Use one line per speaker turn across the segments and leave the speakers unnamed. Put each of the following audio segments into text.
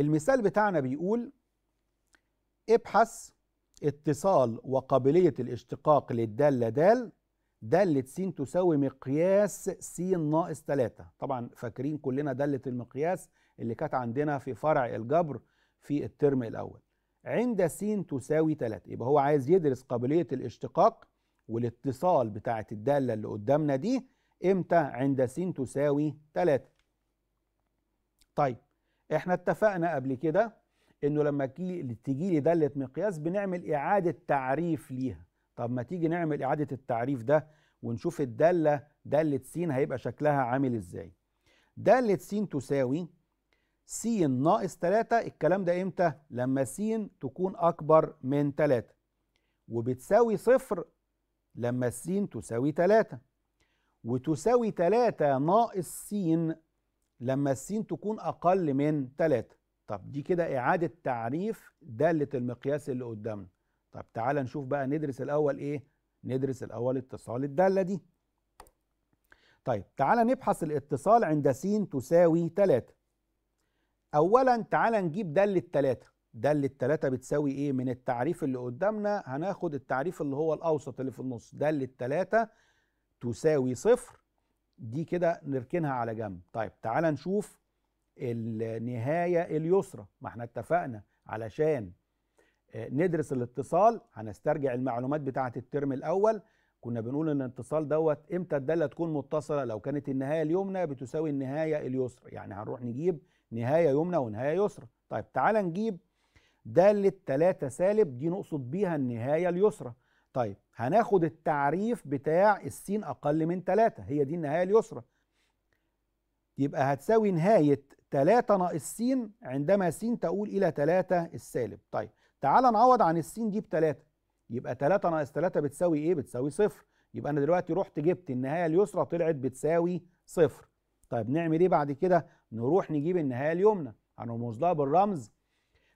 المثال بتاعنا بيقول ابحث اتصال وقابلية الاشتقاق للدالة د دالة س تساوي مقياس س ناقص 3 طبعا فاكرين كلنا دالة المقياس اللي كانت عندنا في فرع الجبر في الترم الأول عند س تساوي 3 يبقى هو عايز يدرس قابلية الاشتقاق والاتصال بتاعة الدالة اللي قدامنا دي امتى عند س تساوي 3 طيب احنا اتفقنا قبل كده انه لما تيجي لي داله مقياس بنعمل اعاده تعريف ليها طب ما تيجي نعمل اعاده التعريف ده ونشوف الداله داله س هيبقى شكلها عامل ازاي داله س تساوي س ناقص 3 الكلام ده امتى لما س تكون اكبر من 3 وبتساوي صفر لما س تساوي 3 وتساوي 3 ناقص س لما السين تكون أقل من 3 طب دي كده إعادة تعريف دالة المقياس اللي قدامنا طب تعالى نشوف بقى ندرس الأول إيه ندرس الأول اتصال الدالة دي طيب تعالى نبحث الاتصال عند س تساوي 3 أولا تعالى نجيب دالة 3 دالة 3 بتساوي إيه من التعريف اللي قدامنا هناخد التعريف اللي هو الأوسط اللي في النص دالة 3 تساوي صفر دي كده نركنها على جنب طيب تعال نشوف النهاية اليسرى ما احنا اتفقنا علشان آه، ندرس الاتصال هنسترجع المعلومات بتاعة الترم الأول كنا بنقول ان الاتصال دوت امتى الداله تكون متصله لو كانت النهايه اليمنى بتساوي النهايه اليسرى يعني هنروح نجيب نهايه يمنى ونهايه يسرى طيب تعال نجيب داله 3 سالب دي نقصد بيها النهايه اليسرى طيب هناخد التعريف بتاع السين أقل من 3 هي دي النهاية اليسرى يبقى هتساوي نهاية 3 ناقص س عندما س تؤول إلى 3 السالب طيب تعال نعوض عن السين دي ب 3 يبقى 3 ناقص 3 بتساوي إيه؟ بتساوي صفر يبقى أنا دلوقتي رحت جبت النهاية اليسرى طلعت بتساوي صفر طيب نعمل إيه بعد كده؟ نروح نجيب النهاية اليمنى هنرمز لها بالرمز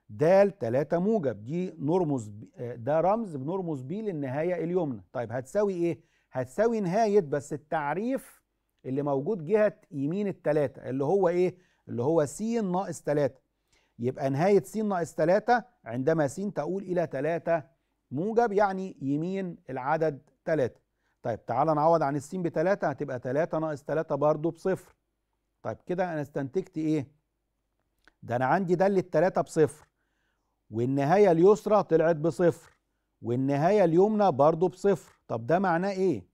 د 3 موجب دي نرمز آه، ده رمز بنرمز بيه للنهايه اليمنى طيب هتساوي ايه هتساوي نهايه بس التعريف اللي موجود جهه يمين الثلاثه اللي هو ايه اللي هو س ناقص 3 يبقى نهايه س ناقص 3 عندما س تقول الى 3 موجب يعني يمين العدد 3 طيب تعال نعوض عن السين ب 3 هتبقى 3 ناقص 3 برضه بصفر طيب كده انا استنتجت ايه ده انا عندي ده اللي التلاتة بصفر والنهاية اليسرى طلعت بصفر والنهاية اليمنى برضو بصفر طب ده معناه ايه؟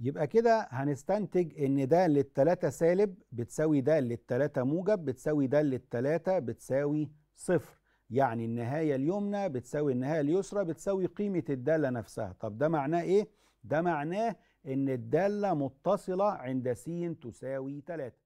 يبقى كده هنستنتج ان ده للتلاتة سالب بتساوي ده للتلاتة موجب بتساوي ده للتلاتة بتساوي صفر يعني النهاية اليمنى بتساوي النهاية اليسرى بتساوي قيمة الدالة نفسها طب ده معناه ايه؟ ده معناه ان الدالة متصلة عند س تساوي تلاتة